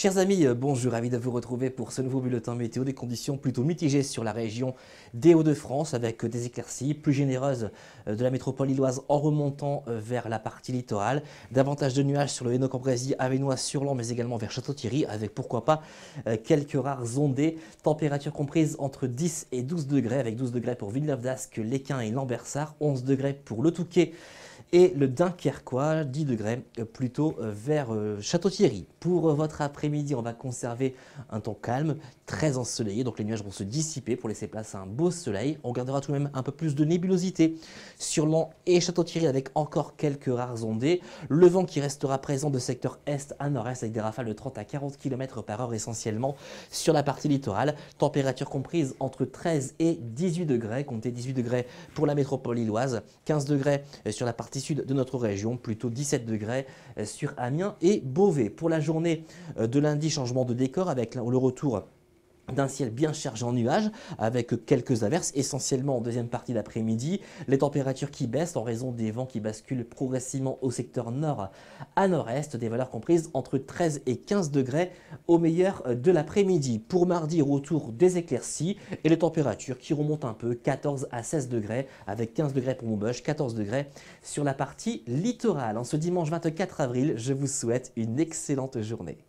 Chers amis, euh, bonjour, ravi de vous retrouver pour ce nouveau bulletin météo. Des conditions plutôt mitigées sur la région des Hauts-de-France avec euh, des éclaircies plus généreuses euh, de la métropole illoise en remontant vers la partie littorale. Davantage de nuages sur le Hainaut-Cambrésis, Avenois, lan mais également vers Château-Thierry avec pourquoi pas quelques rares ondées. Température comprise entre 10 et 12 degrés avec 12 degrés pour Villeneuve-d'Ascq, Léquin et Lambersart, 11 degrés pour Le Touquet et le Dunkerquois, 10 degrés, euh, plutôt euh, vers euh, Château-Thierry. Pour votre après-midi, on va conserver un temps calme, très ensoleillé, donc les nuages vont se dissiper pour laisser place à un beau soleil. On gardera tout de même un peu plus de nébulosité sur l'an et Château-Thierry avec encore quelques rares ondées. Le vent qui restera présent de secteur est à nord-est avec des rafales de 30 à 40 km par heure essentiellement sur la partie littorale. Température comprise entre 13 et 18 degrés, comptez 18 degrés pour la métropole lilloise, 15 degrés sur la partie sud de notre région, plutôt 17 degrés euh, sur Amiens et Beauvais. Pour la journée euh, de lundi, changement de décor avec le retour d'un ciel bien chargé en nuages, avec quelques averses, essentiellement en deuxième partie d'après-midi. Les températures qui baissent en raison des vents qui basculent progressivement au secteur nord à nord-est, des valeurs comprises entre 13 et 15 degrés au meilleur de l'après-midi. Pour mardi, retour des éclaircies et les températures qui remontent un peu, 14 à 16 degrés, avec 15 degrés pour bush, 14 degrés sur la partie littorale. En ce dimanche 24 avril, je vous souhaite une excellente journée.